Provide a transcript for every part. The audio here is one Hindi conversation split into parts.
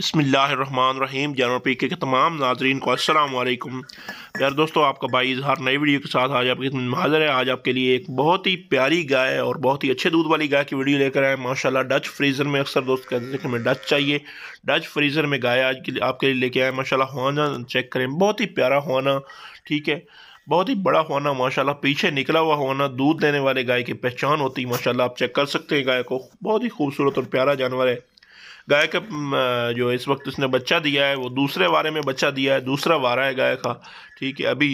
बसमिल्लर जानवर पी के तमाम नाजरन को असलम यार दोस्तों आपका भाई इजहार नई वीडियो के साथ आज आपके हाजिर है आज आपके लिए एक बहुत ही प्यारी गाय और बहुत ही अच्छे दूध वाली गाय की वीडियो लेकर आए माशाल्लाह डच फ्रीज़र में अक्सर दोस्त कहते थे कि हमें डच चाहिए डच फ्रीज़र में गाय आज के लिए आपके लिए लेके आए माशा हवाना चेक करें बहुत ही प्यारा हवाना ठीक है बहुत ही बड़ा होना माशाल्लाह पीछे निकला हुआ होना दूध देने वाले गाय की पहचान होती है माशाल्लाह आप चेक कर सकते हैं गाय को बहुत ही खूबसूरत और प्यारा जानवर है गाय का जो इस वक्त उसने बच्चा दिया है वो दूसरे वारे में बच्चा दिया है दूसरा वारा है गाय का ठीक है अभी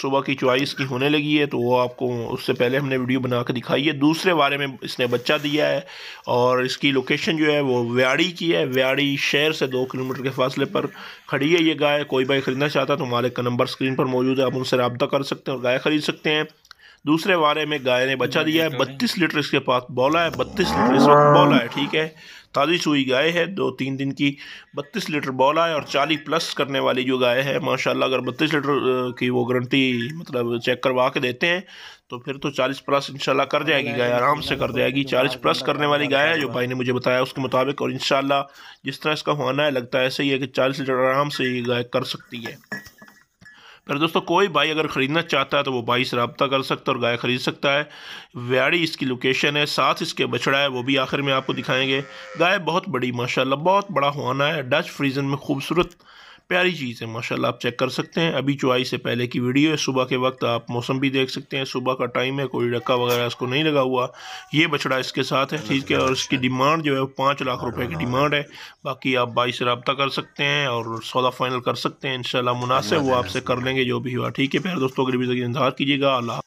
सुबह की चॉइस की होने लगी है तो वो आपको उससे पहले हमने वीडियो बना के दिखाई है दूसरे वारे में इसने बच्चा दिया है और इसकी लोकेशन जो है वो व्याड़ी की है व्याड़ी शहर से दो किलोमीटर के फासले पर खड़ी है ये गाय कोई भाई ख़रीदना चाहता तो मालिक का नंबर स्क्रीन पर मौजूद है आप उनसे रबता कर सकते हैं और गाय ख़रीद सकते हैं दूसरे वारे में गाय ने बचा दिया है बत्तीस लीटर इसके पास बौला है बत्तीस लीटर इस वक्त बौला है ठीक है ताज़ी सुई गाय है दो तीन दिन की बत्तीस लीटर बौला है और चालीस प्लस करने वाली जो गाय है माशाल्लाह अगर बत्तीस लीटर की वो गारंटी मतलब चेक करवा के देते हैं तो फिर तो चालीस प्लस इंशाल्लाह कर जाएगी गाय आराम से कर जाएगी चालीस प्लस करने वाली गाय है जो भाई ने मुझे बताया उसके मुताबिक और इन जिस तरह इसका होना है लगता है ऐसे ही है कि चालीस लीटर आराम से ये गाय कर सकती है पर दोस्तों कोई भाई अगर ख़रीदना चाहता है तो वो भाई से रबता कर सकता है और गाय ख़रीद सकता है व्याड़ी इसकी लोकेशन है साथ इसके बछड़ा है वो भी आखिर में आपको दिखाएंगे गाय बहुत बड़ी माशाल्लाह बहुत बड़ा हुआना है डच फ्रीजन में खूबसूरत प्यारी चीज़ है माशाल्लाह आप चेक कर सकते हैं अभी चुआई से पहले की वीडियो है सुबह के वक्त आप मौसम भी देख सकते हैं सुबह का टाइम है कोई डक्का वगैरह इसको नहीं लगा हुआ ये बछड़ा इसके साथ है ठीक है और इसकी डिमांड जो है वो पाँच लाख रुपये की डिमांड है बाकी आप बाई से रबता कर सकते हैं और सौदा फाइनल कर सकते हैं इन मुनासिब वो आपसे कर लेंगे जो भी हुआ ठीक है प्यार दोस्तों अगली वीडियो की इंतजार कीजिएगा अल्लाह